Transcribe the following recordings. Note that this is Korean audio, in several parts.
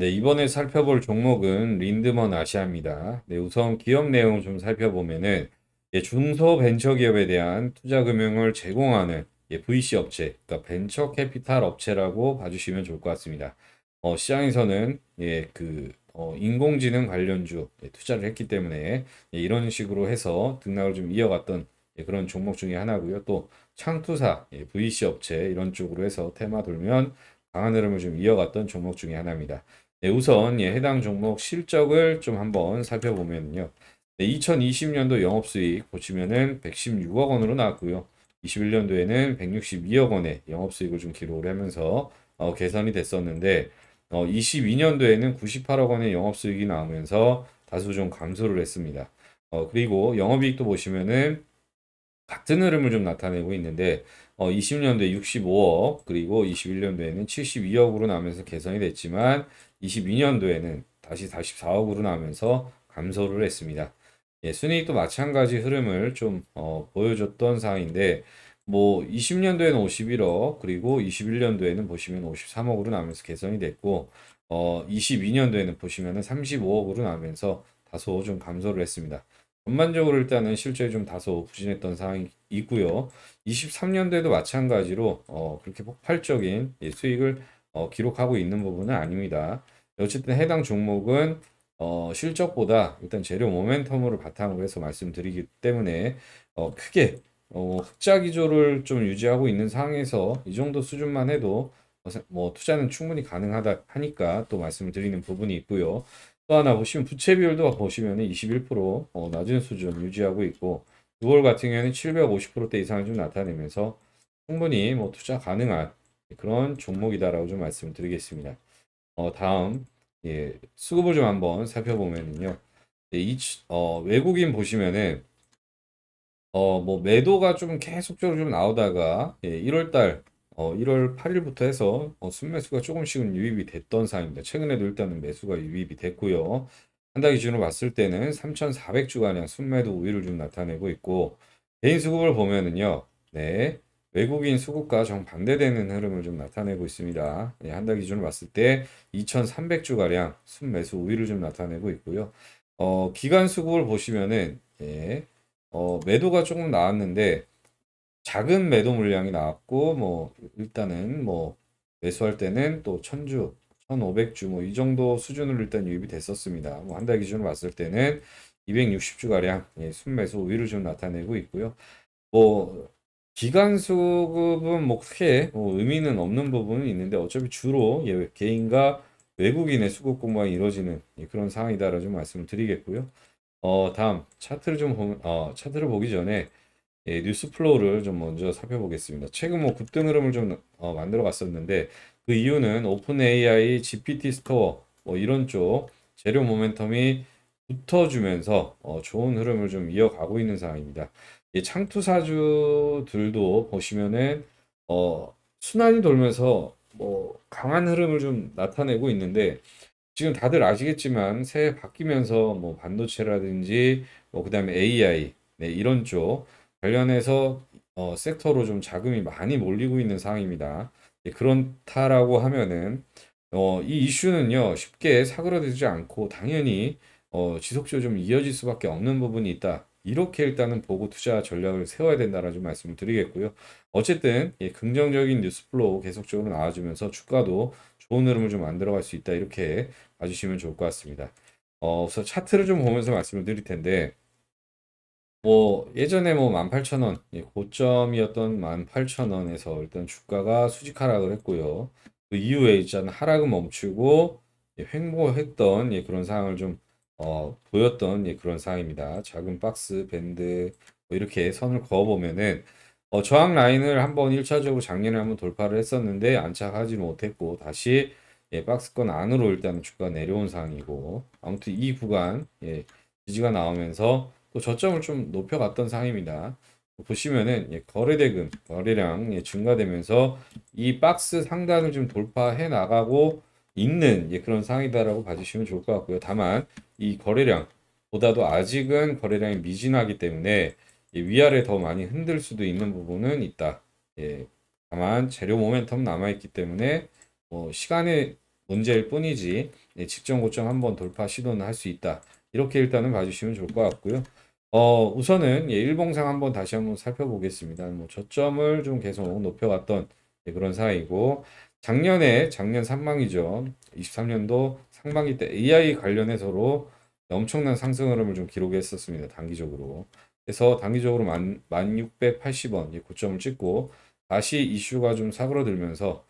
네, 이번에 살펴볼 종목은 린드먼 아시아입니다. 네, 우선 기업 내용 좀 살펴보면은 예, 중소벤처기업에 대한 투자금융을 제공하는 예, VC 업체, 그러니까 벤처 캐피탈 업체라고 봐주시면 좋을 것 같습니다. 어, 시장에서는 예, 그 어, 인공지능 관련주 예, 투자를 했기 때문에 예, 이런 식으로 해서 등락을 좀 이어갔던 예, 그런 종목 중에 하나고요. 또 창투사, 예, VC 업체 이런 쪽으로 해서 테마 돌면 강한 흐름을 좀 이어갔던 종목 중에 하나입니다. 네, 우선 예, 해당 종목 실적을 좀 한번 살펴보면요. 네, 2020년도 영업수익 보시면은 116억 원으로 나왔고요. 21년도에는 162억 원의 영업수익을 좀 기록을 하면서 어, 개선이 됐었는데 어, 22년도에는 98억 원의 영업수익이 나오면서 다소 좀 감소를 했습니다. 어, 그리고 영업이익도 보시면은 같은 흐름을 좀 나타내고 있는데 어, 20년도에 65억 그리고 21년도에는 72억으로 나면서 개선이 됐지만 22년도에는 다시 44억으로 나면서 감소를 했습니다. 예, 순이익도 마찬가지 흐름을 좀 어, 보여줬던 상황인데 뭐 20년도에는 51억 그리고 21년도에는 보시면 53억으로 나면서 개선이 됐고 어 22년도에는 보시면 35억으로 나면서 다소 좀 감소를 했습니다. 전반적으로 일단은 실적이 좀 다소 부진했던 상황이 있고요. 23년도에도 마찬가지로 어, 그렇게 폭발적인 예, 수익을 어, 기록하고 있는 부분은 아닙니다. 어쨌든 해당 종목은 어, 실적보다 일단 재료 모멘텀으로 바탕으로 해서 말씀드리기 때문에 어, 크게 어, 흑자 기조를 좀 유지하고 있는 상황에서 이 정도 수준만 해도 뭐, 뭐 투자는 충분히 가능하다 하니까 또 말씀을 드리는 부분이 있고요. 또 하나 보시면 부채 비율도 보시면 21% 어, 낮은 수준 유지하고 있고 6월 같은 경우에는 750%대 이상을 좀 나타내면서 충분히 뭐 투자 가능한 그런 종목이다라고 좀 말씀을 드리겠습니다. 어, 다음 예, 수급을 좀 한번 살펴보면요 예, 이, 어, 외국인 보시면은 어, 뭐 매도가 좀 계속적으로 좀 나오다가 예, 1월달 어, 1월 8일부터 해서 어, 순매수가 조금씩은 유입이 됐던 상황입니다. 최근에도 일단은 매수가 유입이 됐고요. 한 달 기준으로 봤을 때는 3,400주가량 순매도 우위를 좀 나타내고 있고 개인 수급을 보면은요. 네. 외국인 수급과 정반대되는 흐름을 좀 나타내고 있습니다. 예, 한달 기준으로 봤을 때 2,300주가량 순매수 우위를 좀 나타내고 있고요. 어, 기간 수급을 보시면은 예, 어, 매도가 조금 나왔는데 작은 매도 물량이 나왔고 뭐 일단은 뭐 매수할 때는 또 천주 1500주 뭐 이 정도 수준으로 일단 유입이 됐었습니다. 뭐 한 달 기준으로 봤을 때는 260주 가량 예, 순매수 우위를 좀 나타내고 있고요. 뭐 기간 수급은 뭐 크게 뭐 의미는 없는 부분은 있는데 어차피 주로 예, 개인과 외국인의 수급 공방이 이루어지는 예, 그런 상황이다라고 좀 말씀을 드리겠고요. 어 다음 차트를 좀 보, 어, 차트를 보기 전에 예, 뉴스 플로우를 좀 먼저 살펴보겠습니다. 최근 뭐 급등 흐름을 좀 어, 만들어 갔었는데 그 이유는 오픈 AI, GPT 스토어 뭐 이런 쪽 재료 모멘텀이 붙어주면서 어, 좋은 흐름을 좀 이어가고 있는 상황입니다. 예, 창투사주들도 보시면은 어, 순환이 돌면서 뭐 강한 흐름을 좀 나타내고 있는데 지금 다들 아시겠지만 새해 바뀌면서 뭐 반도체라든지 뭐 그다음에 AI 네, 이런 쪽 관련해서 어, 섹터로 좀 자금이 많이 몰리고 있는 상황입니다. 예, 그렇다라고 하면은 어, 이 이슈는요 쉽게 사그라들지 않고 당연히 어, 지속적으로 좀 이어질 수밖에 없는 부분이 있다. 이렇게 일단은 보고 투자 전략을 세워야 된다라는 말씀을 드리겠고요. 어쨌든 예, 긍정적인 뉴스플로우 계속적으로 나와주면서 주가도 좋은 흐름을 좀 만들어갈 수 있다 이렇게 봐주시면 좋을 것 같습니다. 어, 우선 차트를 좀 보면서 말씀을 드릴 텐데 뭐 예전에 뭐 18,000원 예, 고점이었던 18,000원에서 일단 주가가 수직 하락을 했고요. 그 이후에 일단 하락은 멈추고 예, 횡보했던 예, 그런 상황을 좀 어, 보였던 그런 상황입니다. 작은 박스 밴드 뭐 이렇게 선을 그어 보면은 어, 저항 라인을 한번 1차적으로 작년에 한번 돌파를 했었는데 안착하지 못했고 다시 예, 박스권 안으로 일단 주가 내려온 상황이고 아무튼 이 구간 예, 지지가 나오면서 또 저점을 좀 높여갔던 상입니다. 보시면은 예, 거래대금, 거래량 예, 증가되면서 이 박스 상단을 좀 돌파해 나가고 있는 예, 그런 상이다라고 봐주시면 좋을 것 같고요. 다만 이 거래량보다도 아직은 거래량이 미진하기 때문에 위아래 더 많이 흔들 수도 있는 부분은 있다. 예, 다만 재료 모멘텀 남아있기 때문에 뭐 시간의 문제일 뿐이지 예, 직전 고점 한번 돌파 시도는 할 수 있다. 이렇게 일단은 봐주시면 좋을 것 같고요. 어, 우선은 예, 일봉상 한번 다시 한번 살펴보겠습니다. 뭐 저점을 좀 계속 높여왔던 예, 그런 사이고 작년에 작년 상반이죠 23년도 상반기 때 AI 관련해서로 엄청난 상승 흐름을 좀 기록했었습니다. 단기적으로. 그래서 단기적으로 만, 1680원 예, 고점을 찍고 다시 이슈가 좀 사그러들면서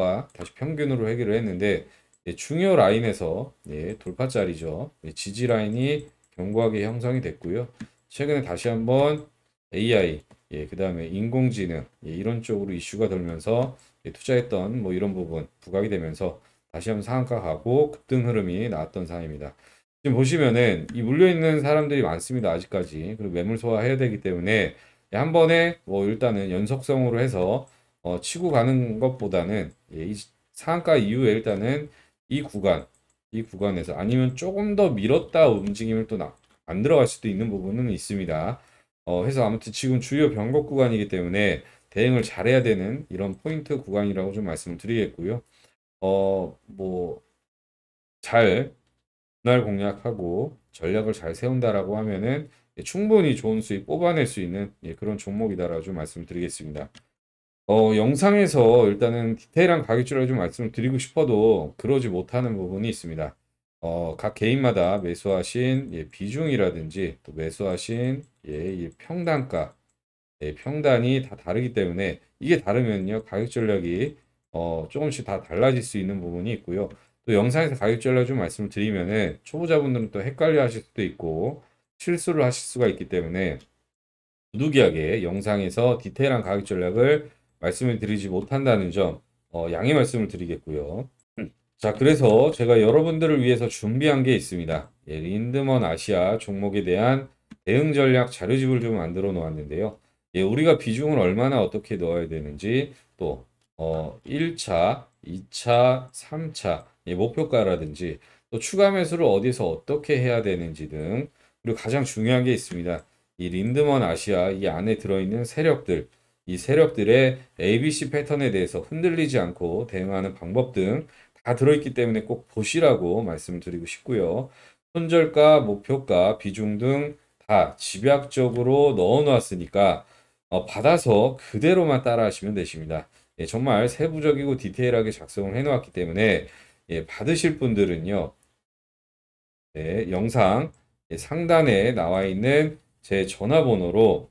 가 다시 평균으로 회결를 했는데 예, 중요 라인에서 예, 돌파짜리죠. 예, 지지 라인이 견고하게 형성이 됐고요. 최근에 다시 한번 AI, 예, 그 다음에 인공지능 예, 이런 쪽으로 이슈가 돌면서 예, 투자했던 뭐 이런 부분 부각이 되면서 다시 한번 상한가 가고 급등 흐름이 나왔던 상황입니다. 지금 보시면은 이 물려 있는 사람들이 많습니다. 아직까지 그리고 매물 소화해야 되기 때문에 예, 한 번에 뭐 일단은 연속성으로 해서 어, 치고 가는 음. 것보다는 예, 이 상한가 이후에 일단은 이 구간 이 구간에서 아니면 조금 더 밀었다 움직임을 또 안 들어갈 수도 있는 부분은 있습니다. 어, 해서 아무튼 지금 주요 변곡 구간이기 때문에 대응을 잘해야 되는 이런 포인트 구간이라고 좀 말씀을 드리겠고요. 어, 뭐, 잘 분할 공략하고 전략을 잘 세운다라고 하면은 예, 충분히 좋은 수익 뽑아낼 수 있는 예, 그런 종목이다라고 좀 말씀드리겠습니다. 어, 영상에서 일단은 디테일한 가격 줄을 좀 말씀을 드리고 싶어도 그러지 못하는 부분이 있습니다. 어, 각 개인마다 매수하신 예, 비중이라든지 또 매수하신 예, 평단가 예, 평단이 다 다르기 때문에 이게 다르면요 가격 전략이 어, 조금씩 다 달라질 수 있는 부분이 있고요. 또 영상에서 가격 전략 좀 말씀을 드리면 초보자분들은 또 헷갈려 하실 수도 있고 실수를 하실 수가 있기 때문에 부득이하게 영상에서 디테일한 가격 전략을 말씀을 드리지 못한다는 점 어, 양해 말씀을 드리겠고요. 음. 자 그래서 제가 여러분들을 위해서 준비한 게 있습니다. 예, 린드먼 아시아 종목에 대한 대응 전략 자료집을 좀 만들어 놓았는데요. 예, 우리가 비중을 얼마나 어떻게 넣어야 되는지 또 어, 1차, 2차, 3차 예, 목표가라든지 또 추가 매수를 어디서 어떻게 해야 되는지 등 그리고 가장 중요한 게 있습니다. 이 린드먼 아시아 이 안에 들어있는 세력들 이 세력들의 ABC 패턴에 대해서 흔들리지 않고 대응하는 방법 등 다 들어있기 때문에 꼭 보시라고 말씀 드리고 싶고요. 손절가, 목표가, 비중 등 다 집약적으로 넣어 놓았으니까 어, 받아서 그대로만 따라 하시면 되십니다. 예, 정말 세부적이고 디테일하게 작성을 해 놓았기 때문에 예, 받으실 분들은요. 네, 영상 예, 상단에 나와 있는 제 전화번호로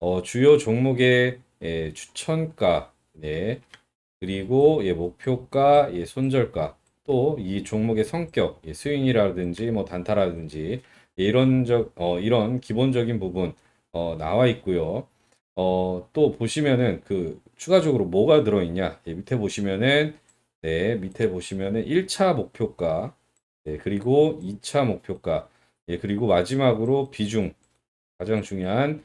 어, 주요 종목의 예, 추천가, 예, 그리고 예, 목표가, 예, 손절가, 또 이 종목의 성격, 예, 스윙이라든지 뭐 단타라든지 예, 이런 적, 어, 이런 기본적인 부분 어, 나와 있고요. 어, 또 보시면은 그 추가적으로 뭐가 들어있냐? 예, 밑에 보시면은 네, 밑에 보시면은 1차 목표가, 예, 그리고 2차 목표가, 예, 그리고 마지막으로 비중, 가장 중요한